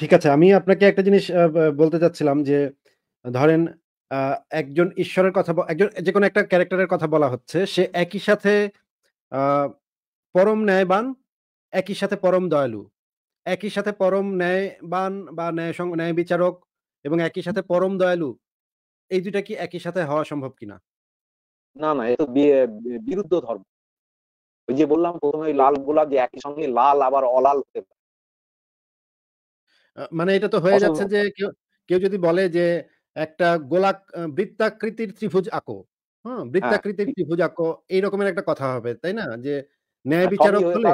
ঠিক আছে আমি আপনাকে একটা জিনিস বলতে চাচ্ছিলাম যে ধরেন একজন ঈশ্বরের কথা একজন যে কোনো একটা ক্যারেক্টারের কথা বলা হচ্ছে সে একই সাথে পরম ন্যায়বান একই সাথে পরম দয়ালু একই সাথে পরম ন্যায়বান বা ন্যায় ন্যায় বিচারক এবং একই সাথে পরম দয়ালু এই দুটা কি একই সাথে হওয়া সম্ভব কিনা না না এত বিরুদ্ধ ধর্ম ওই যে বললাম প্রথমে লাল গোলাপ যে একই সঙ্গে লাল আবার অলাল হতে পারে মানে এটা তো হয়ে যাচ্ছে যে কেউ যদি বলে যে একটা গোলাক বৃত্তাকৃতির ত্রিভুজ আঁকো হ্যাঁ বৃত্তাকৃতির ত্রিভুজ আঁকো এই রকমের একটা কথা হবে তাই না যে ন্যায় হ্যাঁ, বিচারক হলে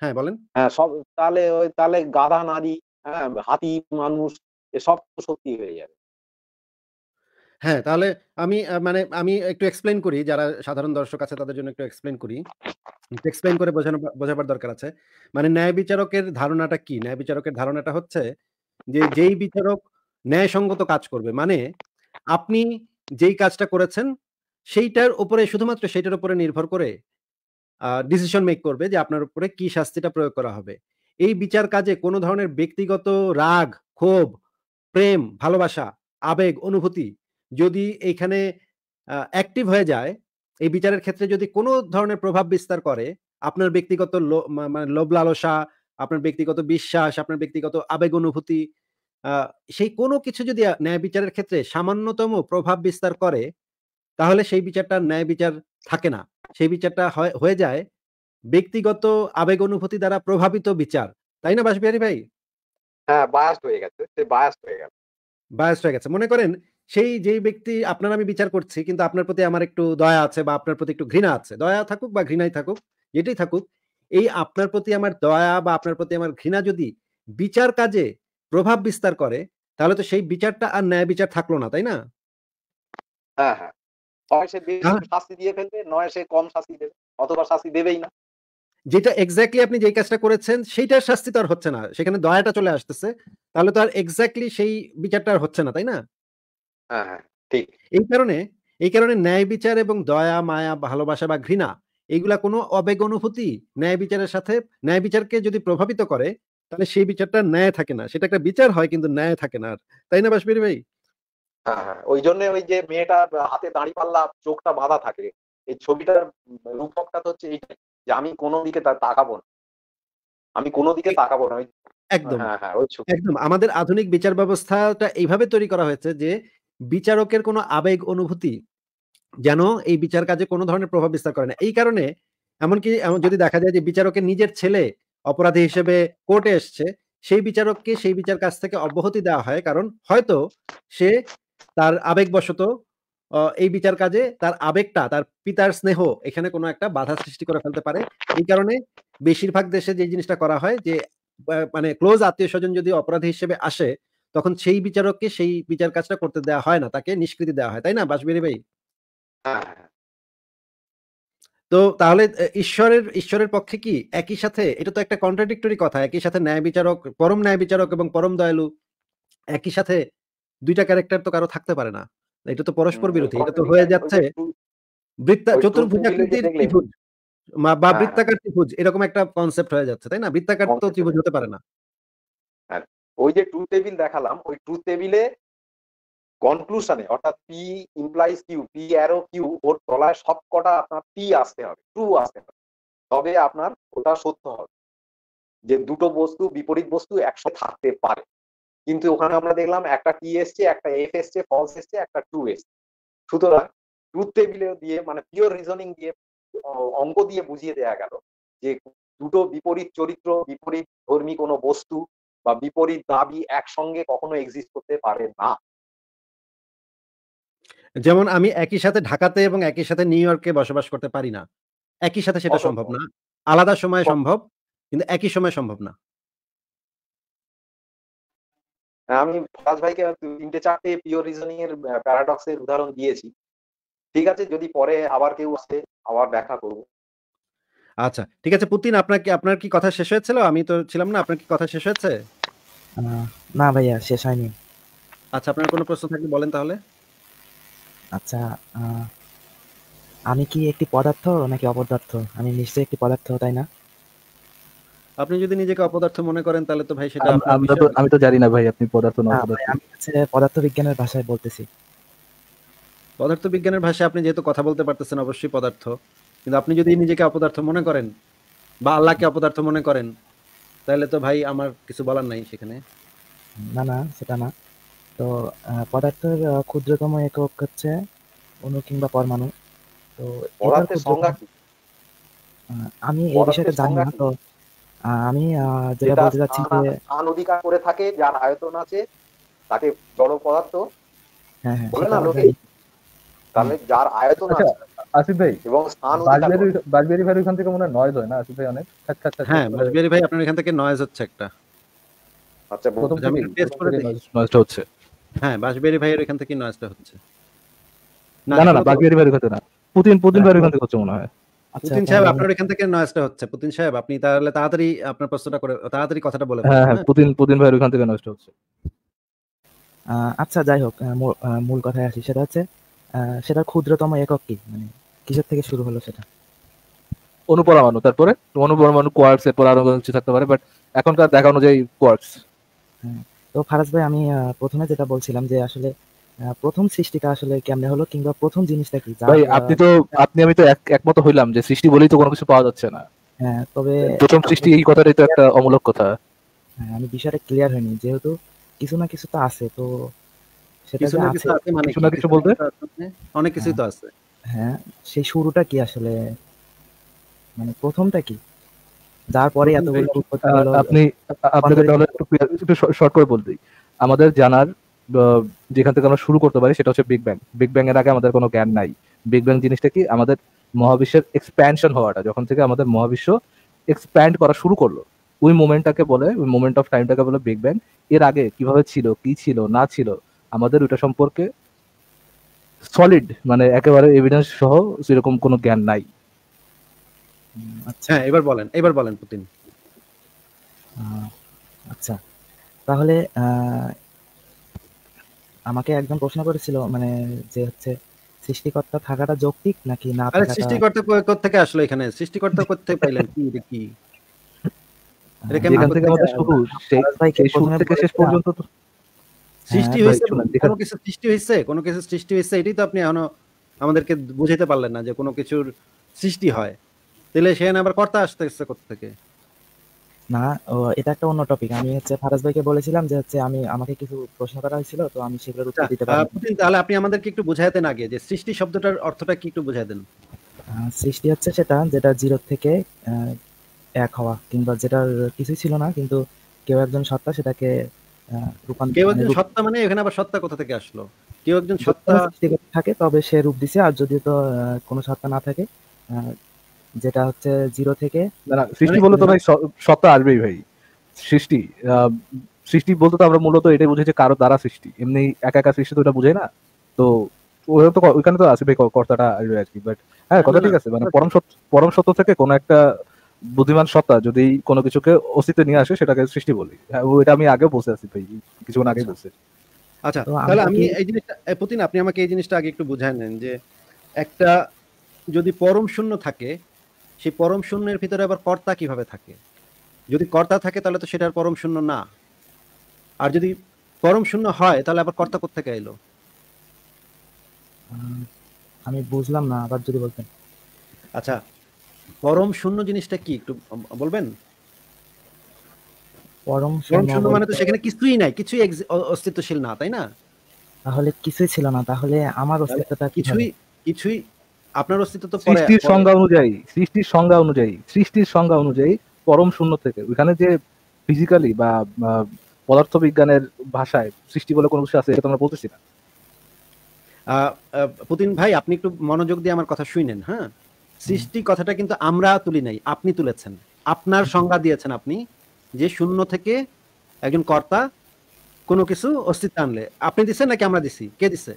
হ্যাঁ বলেন হ্যাঁ সব তাহলে ওই তাহলে গাধা নারী হ্যাঁ হাতি মানুষ এসব তো সত্যি হয়ে যাবে হ্যাঁ তাহলে আমি মানে আমি একটু এক্সপ্লেন করি যারা সাধারণ দর্শক আছে তাদের জন্য একটু এক্সপ্লেন করি এক্সপ্লেন করে বোঝানো বোঝাবার দরকার আছে মানে ন্যায় বিচারকের ধারণাটা কি ন্যায় বিচারকের ধারণাটা হচ্ছে যে যেই বিচারক ন্যায়সঙ্গত কাজ করবে মানে আপনি যেই কাজটা করেছেন সেইটার উপরে শুধুমাত্র সেইটার উপরে নির্ভর করে ডিসিশন মেক করবে যে আপনার উপরে কি শাস্তিটা প্রয়োগ করা হবে এই বিচার কাজে কোনো ধরনের ব্যক্তিগত রাগ ক্ষোভ প্রেম ভালোবাসা আবেগ অনুভূতি যদি এখানে অ্যাক্টিভ হয়ে যায় এই বিচারের ক্ষেত্রে যদি কোনো ধরনের প্রভাব বিস্তার করে আপনার ব্যক্তিগত মানে লোভ লালসা আপনার ব্যক্তিগত বিশ্বাস আপনার ব্যক্তিগত আবেগ অনুভূতি সেই কোনো কিছু যদি ন্যায় বিচারের ক্ষেত্রে সামান্যতম প্রভাব বিস্তার করে তাহলে সেই বিচারটা ন্যায় বিচার থাকে না সেই বিচারটা হয়ে যায় ব্যক্তিগত আবেগ অনুভূতি দ্বারা প্রভাবিত বিচার তাই না বাসবিহারী ভাই হ্যাঁ বায়াস হয়ে গেছে বায়াস হয়ে গেছে বায়াস হয়ে গেছে মনে করেন সেই যেই ব্যক্তি আপনার আমি বিচার করছি কিন্তু আপনার প্রতি আমার একটু দয়া আছে বা আপনার প্রতি একটু ঘৃণা আছে দয়া থাকুক বা ঘৃণাই থাকুক যেটাই থাকুক এই আপনার প্রতি আমার দয়া বা আপনার প্রতি আমার ঘৃণা যদি বিচার কাজে প্রভাব বিস্তার করে তাহলে তো সেই বিচারটা আর ন্যায় বিচার থাকলো না তাই না হ্যাঁ, হ্যাঁ। যেটা এক্স্যাক্টলি আপনি যে কাজটা করেছেন সেইটার শাস্তি তো আর হচ্ছে না সেখানে দয়াটা চলে আসতেছে তাহলে তো আর এক্স্যাক্টলি সেই বিচারটা আর হচ্ছে না তাই না হ্যাঁ হ্যাঁ ঠিক এই কারণে এই কারণে ন্যায় বিচার এবং দয়া মায়া ভালোবাসা বা ঘৃণা এইগুলা কোনো আবেগ অনুভূতি ন্যায় বিচারের সাথে ন্যায় বিচারকে যদি প্রভাবিত করে তাহলে সেই বিচারটা ন্যায় থাকে না সেটা একটা বিচার হয় কিন্তু ন্যায় থাকে না আর তাই না বাসবির ভাই হ্যাঁ, হ্যাঁ, হ্যাঁ। ওই জন্য ওই যে মেয়েটার হাতে দাঁড়ি পাল্লা চোখটা বাঁধা থাকে এই ছবিটার রূপকটা তো হচ্ছে এইটাই যে আমি কোনো দিকে তাকাবো না আমি কোনো দিকে তাকাবো না একদম একদম আমাদের আধুনিক বিচার ব্যবস্থাটা এইভাবে তৈরি করা হয়েছে যে বিচারকের কোনো আবেগ অনুভূতি যেন এই বিচার কাজে কোনো ধরনের প্রভাব বিস্তার করে না এই কারণে এমনকি যদি দেখা যায় যে বিচারকের নিজের ছেলে অপরাধী হিসেবে কোর্টে এসছে সেই বিচারককে সেই বিচার কাজ থেকে অব্যাহতি দেওয়া হয় কারণ হয়তো সে তার আবেগবশত এই বিচার কাজে তার আবেগটা তার পিতার স্নেহ এখানে কোনো একটা বাধা সৃষ্টি করে ফেলতে পারে এই কারণে বেশিরভাগ দেশে যে জিনিসটা করা হয় যে মানে ক্লোজ আত্মীয় স্বজন যদি অপরাধী হিসেবে আসে তখন সেই বিচারককে সেই বিচার কাজটা করতে দেওয়া হয় না তাকে নিষ্কৃতি দেওয়া হয় তাই না বাসবিরি ভাই হ্যাঁ। তো তাহলে ঈশ্বরের ঈশ্বরের পক্ষে কি একই সাথে এটা তো একটা কন্ট্রাডিক্টরি কথা একই সাথে ন্যায় বিচারক পরম ন্যায় বিচারক এবং পরম দয়ালু একই সাথে দুইটা ক্যারেক্টার তো কারো থাকতে পারে না এটা তো পরস্পর বিরোধী এটা তো হয়ে যাচ্ছে বৃত্তা চতুর্ভুজাকৃতির ত্রিভুজ বা হ্যাঁ। বৃত্তাকার ত্রিভুজ এরকম একটা কনসেপ্ট হয়ে যাচ্ছে তাই না বৃত্তাকার তো ত্রিভুজ হতে পারে না হ্যাঁ। ওই যে ট্রু টেবিল দেখালাম ওই ট্রু টেবিলে কনক্লুশনে অর্থাৎ P implies Q P arrow Q ওর তলায় সবকটা আপনার পি আসতে হবে ট্রু আসতে হবে তবে আপনার ওটা সত্য হবে যে দুটো বস্তু বিপরীত বস্তু একসাথে থাকতে পারে কিন্তু ওখানে আমরা দেখলাম একটা টি এসছে একটা এফ এসছে ফলস এসছে একটা ট্রু এসছে সুতরাং ট্রু টেবিলে দিয়ে মানে পিওর রিজনিং দিয়ে অঙ্ক দিয়ে বুঝিয়ে দেয়া গেল যে দুটো বিপরীত চরিত্র বিপরীত ধর্মী কোনো বস্তু বা বিপরীত দাবি একসঙ্গে কখনো এক্সিস্ট করতে পারে না যেমন আমি একই সাথে ঢাকাতে এবং একই সাথে নিউ ইয়র্কে বসবাস করতে পারি না একই সাথে সেটা সম্ভব না আলাদা সময়ে সম্ভব কিন্তু একই সময় সম্ভব না হ্যাঁ, আমি ফরাজ ভাইকে তিনটে চারটে পিওর রিজনিং এর প্যারাডক্সের উদাহরণ দিয়েছি ঠিক আছে যদি পরে আবার কেউ আসে আবার ব্যাখ্যা করব আচ্ছা ঠিক আছে পুতিন আপনার কি আপনার কি কথা শেষ হয়েছিল আমি তো ছিলাম না আপনার কি কথা শেষ হয়েছে না ভাইয়া শেষ হয়নি আচ্ছা আপনার কোনো প্রশ্ন থাকলে বলেন তাহলে আচ্ছা আমি কি একটি পদার্থ নাকি অপদার্থ আমি নিশ্চয়ই একটি পদার্থ তাই না আপনি যদি নিজেকে অপদার্থ মনে করেন তাহলে তো ভাই সেটা আমরা তো আমি তো জানি না ভাই আপনি পদার্থ না অপদার্থ আমি হচ্ছে পদার্থ বিজ্ঞানের ভাষায় বলতেছি পদার্থ বিজ্ঞানের ভাষায় আপনি যেহেতু কথা বলতে পারতেছেন অবশ্যই পদার্থ কিন্তু আপনি যদি নিজেকে অপদার্থ মনে করেন বা আল্লাহকে অপদার্থ মনে করেন তাহলে তো ভাই আমার কিছু বলার নাই সেখানে না না সেটা না তো পদার্থের ক্ষুদ্রতম একক হচ্ছে অণু কিংবা পরমাণু তো আমি এই বিষয়ে জানি না তো আমি যেটা বলতে যাচ্ছি যে স্থান অধিকার করে থাকে যার আয়তন আছে তাকে জড় পদার্থ হ্যাঁ হ্যাঁ বলে না লোকে তাহলে যার আয়তন আচ্ছা, আছে আসিফ ভাই এবং বাজবিহারি ভাই ওখান থেকে মনে হয় নয়েজ হয় না আসিফ ভাই অনেক হ্যাঁ বাজবিহারি ভাই আপনার এখান থেকে নয়েজ হচ্ছে একটা পুতিন সাহেব আপনি তাহলে তাড়াতাড়ি আপনার প্রশ্নটা তাড়াতাড়ি কথাটা হ্যাঁ, হ্যাঁ, হ্যাঁ? পুতিন থেকে হচ্ছে আচ্ছা যাই হোক মূল কথায় আসি সেটা হচ্ছে সেটা ক্ষুদ্রতম একক কি মানে কিসের থেকে শুরু হলো সেটা অনুপরমাণু তারপরে অনুপরমাণু কোয়ার্কস এরপর আরো কিছু থাকতে পারে বাট এখনকার দেখা অনুযায়ী কোয়ার্কস হ্যাঁ, তো ফারাজ ভাই আমি প্রথমে যেটা বলছিলাম যে আসলে প্রথম সৃষ্টিটা আসলে কেমনে হলো কিংবা প্রথম জিনিসটা কি ভাই আপনি তো আপনি আমি তো একমত হইলাম যে সৃষ্টি বলেই তো কোনো কিছু পাওয়া যাচ্ছে না হ্যাঁ তবে প্রথম সৃষ্টি এই কথাটাই তো একটা অমূলক কথা হ্যাঁ আমি বিষয়টা ক্লিয়ার হয়নি যেহেতু কিছু না কিছু তো আছে তো সেটা আছে মানে কিছু না কিছু বলতে অনেক কিছুই তো আছে হ্যাঁ সেই শুরুটা কি আসলে মানে প্রথমটা কি তারপরে পরে আপনি আপনাকে একটু শর্ট করে বলতে আমাদের জানার যেখান থেকে আমরা শুরু করতে পারি সেটা হচ্ছে বিগ ব্যাং বিগ ব্যাং এর আগে আমাদের কোনো জ্ঞান নাই বিগ ব্যাং জিনিসটা কি আমাদের মহাবিশ্বের এক্সপ্যানশন হওয়াটা যখন থেকে আমাদের মহাবিশ্ব এক্সপ্যান্ড করা শুরু করলো ওই মোমেন্টটাকে বলে ওই মোমেন্ট অফ টাইমটাকে বলে বিগ ব্যাং এর আগে কিভাবে ছিল কি ছিল না ছিল আমাদের ওইটা সম্পর্কে সলিড মানে একেবারে এভিডেন্স সহ সেরকম কোনো জ্ঞান নাই আচ্ছা এবার বলেন এবার বলেন পুতিন আচ্ছা তাহলে আমাকে একজন প্রশ্ন করেছিল মানে যে হচ্ছে সৃষ্টিকর্তা থাকাটা যৌক্তিক নাকি না আরে সৃষ্টিকর্তা কোথা থেকে আসলো এখানে সৃষ্টিকর্তা কোথা থেকে পাইলেন কি এটা কি কেন থেকে আমাদের শুরু শেষ থেকে শেষ পর্যন্ত তো হ্যাঁ, সৃষ্টি হয়েছে কোনো কিছু সৃষ্টি হয়েছে কোনো কিছু সৃষ্টি হয়েছে এটাই তো আপনি এখনো আমাদেরকে বুঝাইতে পারলেন না যে কোনো কিছুর সৃষ্টি হয় তাহলে সে আবার কর্তা আসতে আসতেছে থেকে না এটা একটা অন্য টপিক আমি হচ্ছে ফারাজ ভাইকে বলেছিলাম যে হচ্ছে আমি আমাকে কিছু প্রশ্ন করা হয়েছিল তো আমি সেগুলোর উত্তর আচ্ছা, দিতে পারলাম তাহলে আপনি আমাদেরকে একটু বুঝাইতেন আগে যে সৃষ্টি শব্দটার অর্থটা কি একটু বুঝাই দেন সৃষ্টি হচ্ছে সেটা যেটা জিরো থেকে এক হওয়া কিংবা যেটার কিছুই ছিল না কিন্তু কেউ একজন সত্তা সেটাকে মানে সত্তা মানে এখানে আবার সত্তা কোথা থেকে আসলো কেউ একজন সত্তা থাকে তবে সে রূপ দিছে আর যদি তো কোনো সত্তা না থাকে যেটা হচ্ছে জিরো থেকে সৃষ্টি তো ভাই সত্তা আসবেই ভাই সৃষ্টি সৃষ্টি তো আমরা মূলত এটাই বুঝেছি কারো দ্বারা সৃষ্টি এমনি একা একা সৃষ্টি তো এটা বুঝে না তো ওরা তো ওইখানে তো আসবে কর্তাটা আসবে আর কি বাট হ্যাঁ কথা ঠিক আছে মানে পরম সত্য পরম সত্য থেকে কোনো একটা বুদ্ধিমান সত্তা যদি কোনো কিছুকে অস্তিত্ব নিয়ে আসে সেটাকে সৃষ্টি বলি হ্যাঁ, এটা আমি আগে বসে আছি ভাই কিছুক্ষণ আগে বসে আচ্ছা, আচ্ছা তাহলে আমি এই জিনিসটা প্রতিদিন আপনি আমাকে এই জিনিসটা আগে একটু বুঝায় নেন যে একটা যদি পরম শূন্য থাকে সেই পরম শূন্যের ভিতরে আবার কর্তা কিভাবে থাকে যদি কর্তা থাকে তাহলে তো সেটার পরম শূন্য না আর যদি পরম শূন্য হয় তাহলে আবার কর্তা কোথেকে এলো আমি বুঝলাম না আবার যদি বলতেন আচ্ছা পরম শূন্য জিনিসটা কি একটু বলবেন পরম শূন্য মানে তো সেখানে কিছুই নাই কিছুই অস্তিত্বশীল না তাই না তাহলে কিছুই ছিল না তাহলে আমার অস্তিত্বটা কিছুই কিছুই আপনার অস্তিত্ব তো সৃষ্টির সংজ্ঞা অনুযায়ী সৃষ্টির সংজ্ঞা অনুযায়ী সৃষ্টির সংজ্ঞা অনুযায়ী পরম শূন্য থেকে ওখানে যে ফিজিক্যালি বা পদার্থবিজ্ঞানের ভাষায় সৃষ্টি বলে কোনো কিছু আছে এটা আমরা বলতেছি না পুতিন ভাই আপনি একটু মনোযোগ দিয়ে আমার কথা শুনেন হ্যাঁ সৃষ্টি কথাটা কিন্তু আমরা তুলি নাই আপনি তুলেছেন আপনার সংজ্ঞা দিয়েছেন আপনি যে শূন্য থেকে একজন কর্তা কোনো কিছু অস্তিত্ব আনলে আপনি দিচ্ছেন নাকি আমরা দিছি কে দিছে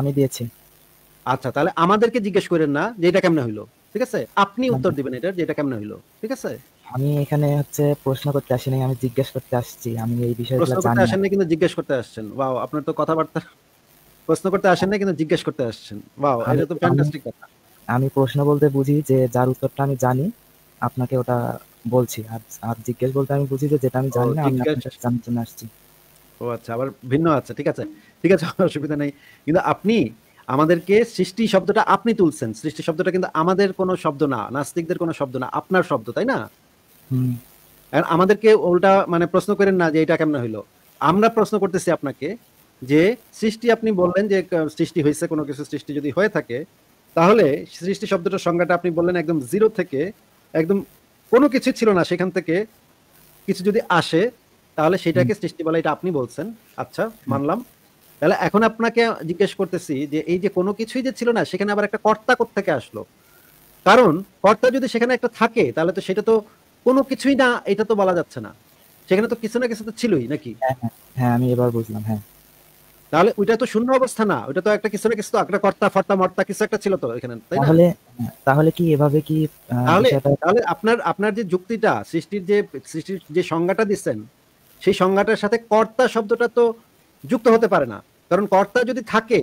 আমি দিয়েছি আচ্ছা তাহলে আমাদেরকে জিজ্ঞেস করেন না যে এটা কেমনে হইলো ঠিক আছে আপনি আচ্ছা। উত্তর দিবেন এটা যে এটা কেমনে হইলো ঠিক আছে আমি এখানে হচ্ছে প্রশ্ন করতে আসিনি আমি জিজ্ঞেস করতে আসছি আমি এই বিষয়ে জানি না আসেন কিন্তু জিজ্ঞেস করতে আসছেন ওয়াও আপনার তো কথাবার্তা প্রশ্ন করতে আসেন না কিন্তু জিজ্ঞেস করতে আসছেন ওয়াও এটা তো ফ্যান্টাস্টিক কথা আমি প্রশ্ন বলতে বুঝি যে যার উত্তরটা আমি জানি আপনাকে ওটা বলছি আর আর জিজ্ঞেস বলতে আমি বুঝি যে যেটা আমি জানি না আমি আপনার জানার জন্য আসছি ও আচ্ছা আবার ভিন্ন আচ্ছা ঠিক আছে ঠিক আছে অসুবিধা নেই কিন্তু আপনি আমাদেরকে সৃষ্টি শব্দটা আপনি তুলছেন সৃষ্টি শব্দটা কিন্তু আমাদের কোনো শব্দ না নাস্তিকদের কোনো শব্দ না আপনার শব্দ তাই না হুম আমাদেরকে উল্টা মানে প্রশ্ন করেন না যে এটা কেমন হইলো আমরা প্রশ্ন করতেছি আপনাকে যে সৃষ্টি আপনি বললেন যে সৃষ্টি হয়েছে কোনো কিছু সৃষ্টি যদি হয়ে থাকে তাহলে সৃষ্টি শব্দটার সংজ্ঞাটা আপনি বললেন একদম জিরো থেকে একদম কোনো কিছু ছিল না সেখান থেকে কিছু যদি আসে তাহলে সেটাকে সৃষ্টি বলা এটা আপনি বলছেন আচ্ছা মানলাম তাহলে এখন আপনাকে জিজ্ঞেস করতেছি যে এই যে কোনো কিছুই যে ছিল না সেখানে আবার একটা কর্তা থেকে আসলো কারণ কর্তা যদি সেখানে একটা থাকে তাহলে তো সেটা তো কোনো কিছুই না এটা তো বলা যাচ্ছে না সেখানে তো কিছু না কিছু তো ছিলই নাকি হ্যাঁ, হ্যাঁ, হ্যাঁ আমি এবার বুঝলাম হ্যাঁ তাহলে ওইটা তো শূন্য অবস্থা না ওইটা তো একটা কিছু না কিছু তো একটা কর্তা ফর্তা মর্তা কিছু একটা ছিল তো এখানে তাই না তাহলে তাহলে কি এভাবে কি তাহলে তাহলে আপনার আপনার যে যুক্তিটা সৃষ্টির যে সৃষ্টির যে সংজ্ঞাটা দিচ্ছেন সেই সংজ্ঞাটার সাথে কর্তা শব্দটা তো যুক্ত হতে পারে না কারণ কর্তা যদি থাকে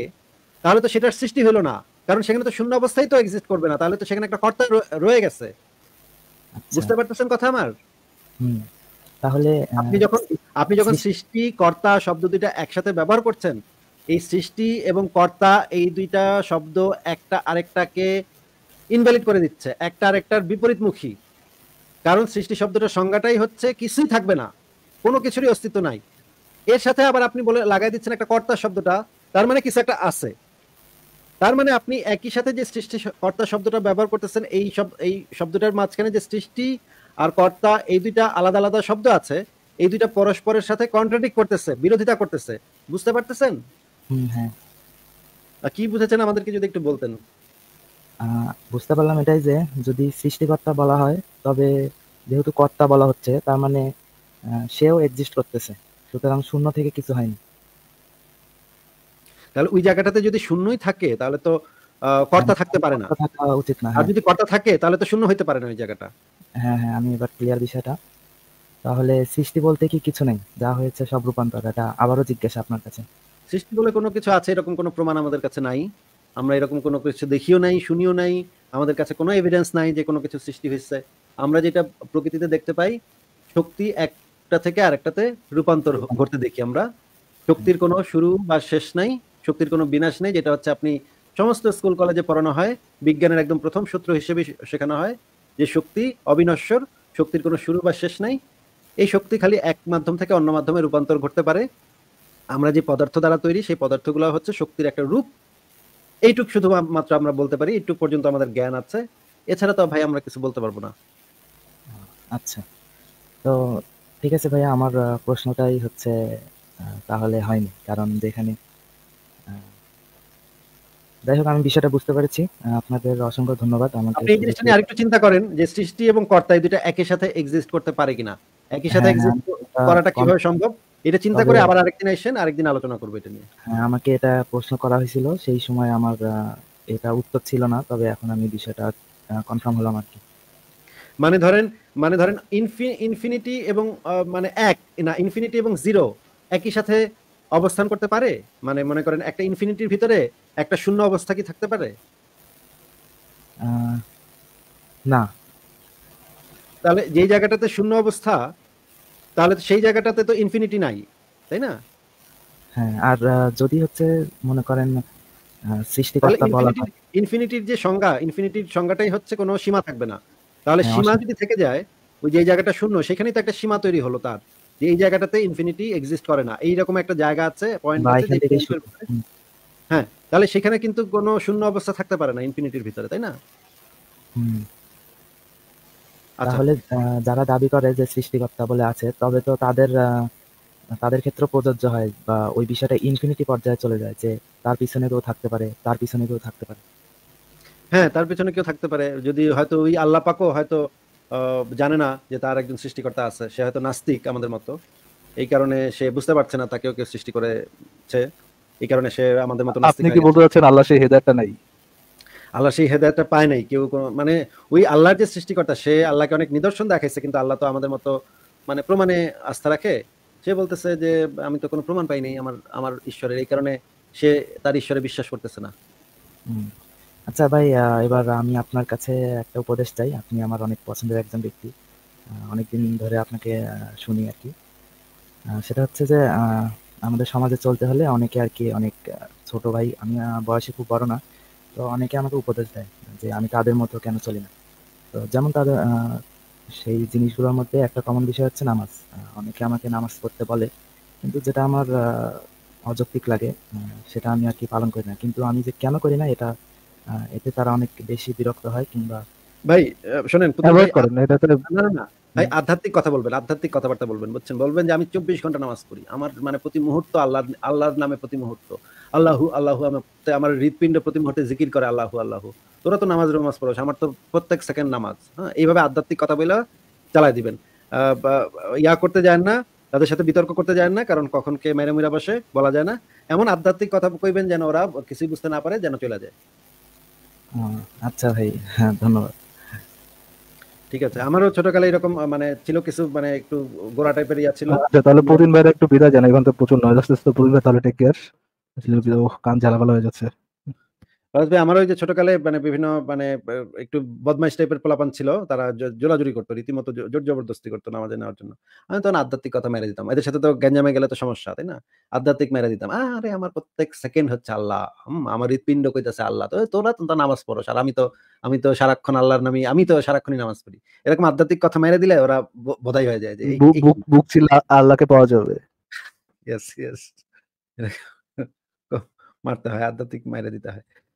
তাহলে তো সেটার সৃষ্টি হলো না কারণ সেখানে তো শূন্য অবস্থাই তো এক্সিস্ট করবে না তাহলে তো সেখানে একটা কর্তা রয়ে গেছে আচ্ছা। বুঝতে পারতেছেন কথা আমার হুম তাহলে আপনি যখন আপনি যখন সৃষ্টি কর্তা শব্দ দুইটা একসাথে ব্যবহার করছেন এই সৃষ্টি এবং কর্তা এই দুইটা শব্দ একটা আরেকটাকে ইনভ্যালিড করে দিচ্ছে একটা আরেকটার বিপরীতমুখী কারণ সৃষ্টি শব্দটার সংজ্ঞাটাই হচ্ছে কিছুই থাকবে না কোনো কিছুরই অস্তিত্ব নাই এর সাথে আবার আপনি বলে লাগাই দিচ্ছেন একটা কর্তা শব্দটা তার মানে কিছু একটা আছে তার মানে আপনি একই সাথে যে সৃষ্টি কর্তা শব্দটা ব্যবহার করতেছেন এই সব এই শব্দটার মাঝখানে যে সৃষ্টি আর কর্তা এই দুইটা আলাদা আলাদা শব্দ আছে এই দুইটা পরস্পরের সাথে কন্ট্রাডিক করতেছে বিরোধিতা করতেছে বুঝতে পারতেছেন হ্যাঁ কি বুঝেছেন আমাদেরকে যদি একটু বলতেন বুঝতে পারলাম এটাই যে যদি সৃষ্টিকর্তা বলা হয় তবে যেহেতু কর্তা বলা হচ্ছে তার মানে সেও এক্সিস্ট করতেছে সুতরাং শূন্য থেকে কিছু হয়নি তাহলে ওই জায়গাটাতে যদি শূন্যই থাকে তাহলে তো কর্তা হ্যাঁ, থাকতে পারে না উচিত না আর হ্যাঁ। যদি কর্তা থাকে তাহলে তো শূন্য হইতে পারে না ওই জায়গাটা হ্যাঁ হ্যাঁ আমি এবার ক্লিয়ার বিষয়টা তাহলে সৃষ্টি বলতে কি কিছু নেই যা হয়েছে সব রূপান্তর এটা আবারও জিজ্ঞাসা আপনার কাছে সৃষ্টি বলে কোনো কিছু আছে এরকম কোনো প্রমাণ আমাদের কাছে নাই আমরা এরকম কোনো কিছু দেখিও নাই শুনিও নাই আমাদের কাছে কোনো এভিডেন্স নাই যে কোনো কিছু সৃষ্টি হয়েছে আমরা যেটা প্রকৃতিতে দেখতে পাই শক্তি একটা থেকে আরেকটাতে রূপান্তর ঘটতে দেখি আমরা শক্তির কোনো শুরু বা শেষ নাই শক্তির কোনো বিনাশ নেই যেটা হচ্ছে আপনি সমস্ত স্কুল কলেজে পড়ানো হয় বিজ্ঞানের একদম প্রথম সূত্র হিসেবে শেখানো হয় যে শক্তি অবিনশ্বর শক্তির কোনো শুরু বা শেষ নাই এই শক্তি খালি এক মাধ্যম থেকে অন্য মাধ্যমে রূপান্তর ঘটতে পারে আমরা যে পদার্থ দ্বারা তৈরি সেই পদার্থগুলো হচ্ছে শক্তির একটা রূপ এইটুক শুধু মাত্র আমরা বলতে পারি এইটুক পর্যন্ত আমাদের জ্ঞান আছে এছাড়া তো ভাই আমরা কিছু বলতে পারবো না আচ্ছা তো ঠিক আছে ভাইয়া আমার প্রশ্নটাই হচ্ছে তাহলে হয়নি কারণ যেখানে যাই হোক আমি বিষয়টা বুঝতে পেরেছি আপনাদের অসংখ্য ধন্যবাদ আমাকে আপনি এই জিনিসটা নিয়ে আরেকটু চিন্তা করেন যে সৃষ্টি এবং কর্তা এই দুটো একই সাথে এক্সিস্ট করতে পারে কিনা একই সাথে হ্যাঁ, হ্যাঁ, এক্সিস্ট করাটা কিভাবে সম্ভব এটা চিন্তা করে আবার আরেকদিন আসেন আরেকদিন আলোচনা করব এটা নিয়ে হ্যাঁ আমাকে এটা প্রশ্ন করা হয়েছিল সেই সময় আমার এটা উত্তর ছিল না তবে এখন আমি বিষয়টা কনফার্ম হলাম আর কি মানে ধরেন মানে ধরেন ইনফিনিটি এবং মানে এক না ইনফিনিটি এবং জিরো একই সাথে অবস্থান করতে পারে মানে মনে করেন একটা ইনফিনিটির ভিতরে একটা শূন্য অবস্থা কি থাকতে পারে না তাহলে যে জায়গাটাতে শূন্য অবস্থা তাহলে সেই জায়গাটাতে তো ইনফিনিটি নাই তাই না হ্যাঁ আর যদি হচ্ছে মনে করেন সৃষ্টিকর্তা বলা ইনফিনিটির যে সংজ্ঞা ইনফিনিটির সংজ্ঞাটাই হচ্ছে কোনো সীমা থাকবে না তাহলে হ্যাঁ, সীমা যদি থেকে যায় ওই যে জায়গাটা শূন্য সেখানেই তো একটা সীমা তৈরি হলো তার যে এই জায়গাটাতে ইনফিনিটি এক্সিস্ট করে না এইরকম একটা জায়গা আছে পয়েন্ট হ্যাঁ তাহলে সেখানে কিন্তু কোনো শূন্য অবস্থা থাকতে পারে না ইনফিনিটির ভিতরে তাই না আচ্ছা। তাহলে যারা দাবি করে যে সৃষ্টিকর্তা বলে আছে তবে তো তাদের তাদের ক্ষেত্রে প্রযোজ্য হয় বা ওই বিষয়টা ইনফিনিটি পর্যায়ে চলে যায় যে তার পিছনে কেউ থাকতে পারে তার পিছনে কেউ থাকতে পারে হ্যাঁ তার পিছনে কেউ থাকতে পারে যদি হয়তো ওই আল্লাহ পাকও হয়তো জানে না যে তার একজন সৃষ্টিকর্তা আছে সে হয়তো নাস্তিক আমাদের মতো এই কারণে সে বুঝতে পারছে না তাকেও কেউ সৃষ্টি করেছে এই কারণে সে আমাদের মতো আপনি কি বলতে চাচ্ছেন আল্লাহ সেই হেদায়েতটা নাই আল্লাহ সেই হেদায়েতটা পায় নাই কেউ মানে ওই আল্লাহর যে সৃষ্টিকর্তা সে আল্লাহকে অনেক নিদর্শন দেখাইছে কিন্তু আল্লাহ তো আমাদের মতো মানে প্রমাণে আস্থা রাখে সে বলতেছে যে আমি তো কোনো প্রমাণ পাইনি আমার আমার ঈশ্বরের এই কারণে সে তার ঈশ্বরে বিশ্বাস করতেছে না আচ্ছা ভাই এবার আমি আপনার কাছে একটা উপদেশ চাই আপনি আমার অনেক পছন্দের একজন ব্যক্তি অনেকদিন ধরে আপনাকে শুনি আর কি সেটা হচ্ছে যে আমাদের সমাজে চলতে হলে অনেকে আর কি অনেক ছোট ভাই আমি বয়সে খুব বড় না তো অনেকে আমাকে উপদেশ দেয় যে আমি তাদের মতো কেন চলি না তো যেমন তাদের সেই জিনিসগুলোর মধ্যে একটা কমন বিষয় হচ্ছে নামাজ অনেকে আমাকে নামাজ পড়তে বলে কিন্তু যেটা আমার অযৌক্তিক লাগে সেটা আমি আর কি পালন করি না কিন্তু আমি যে কেন করি না এটা এতে তারা অনেক বেশি বিরক্ত হয় কিংবা ভাই শোনেন ভাই আধ্যাত্মিক কথা বলবেন আধ্যাত্মিক কথাবার্তা বলবেন বুঝছেন বলবেন যে আমি চব্বিশ ঘন্টা নামাজ পড়ি আমার মানে প্রতি মুহূর্ত আল্লাহ আল্লাহর নামে প্রতি মুহূর্ত আল্লাহু আল্লাহু আমার হৃদপিণ্ড প্রতি মুহূর্তে জিকির করে আল্লাহু আল্লাহু তোরা তো নামাজ নামাজ পড়ো আমার তো প্রত্যেক সেকেন্ড নামাজ হ্যাঁ এইভাবে আধ্যাত্মিক কথা বলে চালাই দিবেন ইয়া করতে যায় না তাদের সাথে বিতর্ক করতে যায় না কারণ কখন কে মেরে মুরা বসে বলা যায় না এমন আধ্যাত্মিক কথা কইবেন যেন ওরা কিছুই বুঝতে না পারে যেন চলে যায় আচ্ছা ভাই হ্যাঁ ধন্যবাদ ঠিক আছে আমারও ছোটকালে এরকম মানে ছিল কিছু মানে একটু গোড়া টাইপের ইয়া ছিল আচ্ছা, তাহলে প্রতিদিন ভাইরা একটু বিদায় জানাই এখন তো প্রচুর নয়েজ আসতেছে তো প্রবীণ ভাই তাহলে টেক কেয়ার কান ভালো হয়ে যাচ্ছে ফরাজ ভাই আমার ওই যে ছোটকালে মানে বিভিন্ন মানে একটু বদমাইশ টাইপের পোলাপান ছিল তারা জোরাজুরি করতো রীতিমতো জোর জবরদস্তি করতো নামাজে নেওয়ার জন্য আমি তখন আধ্যাত্মিক কথা মেরে দিতাম এদের সাথে তো গ্যাঞ্জামে গেলে তো সমস্যা তাই না আধ্যাত্মিক মেরে দিতাম আরে আমার প্রত্যেক সেকেন্ড হচ্ছে আল্লাহ আমার হৃৎপিণ্ড কইতেছে আল্লাহ তো তোরা তো নামাজ পড়ো আর আমি তো আমি তো সারাক্ষণ আল্লাহর নামি আমি তো সারাক্ষণই নামাজ পড়ি এরকম আধ্যাত্মিক কথা মেরে দিলে ওরা বোধাই হয়ে যায় যে বুক ছিল আল্লাহকে পাওয়া যাবে ইয়েস ইয়েস মারতে হয় আধ্যাত্মিক মেরে দিতে হয়